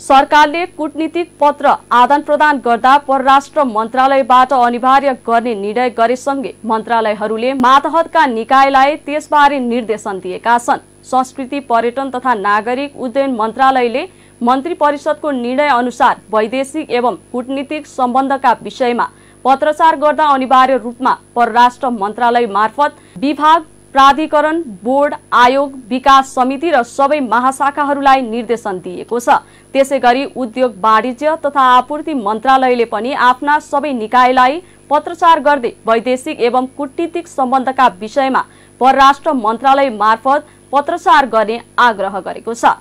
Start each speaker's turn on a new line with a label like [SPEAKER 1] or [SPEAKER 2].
[SPEAKER 1] सरकारले कुटनीतिक पत्र आदान प्रदान गर्दा परराष्ट्र मन्त्रालयबाट अनिवार्य गर्ने निर्णय गरेसँगै मन्त्रालयहरूले मातहतका निकायलाई त्यसबारे निर्देशन दिएका छन् संस्कृति पर्यटन तथा नागरिक उड्डयन मन्त्रालयले मन्त्री परिषदको निर्णय अनुसार वैदेशिक एवं कुटनीतिक सम्बन्धका विषयमा पत्रचार गर्दा अनिवार्य रूपमा परराष्ट्र मन्त्रालय मार्फत विभाग प्राधिकरण बोर्ड आयोग विकास समिति र सबै महाशाखाहरूलाई निर्देशन दिएको छ त्यसै गरी उद्योग वाणिज्य तथा आपूर्ति मन्त्रालयले पनि आफ्ना सबै निकायलाई पत्रचार गर्दै वैदेशिक एवं कूटनीतिक सम्बन्धका विषयमा परराष्ट्र मन्त्रालय मार्फत पत्रचार गर्ने आग्रह गरेको छ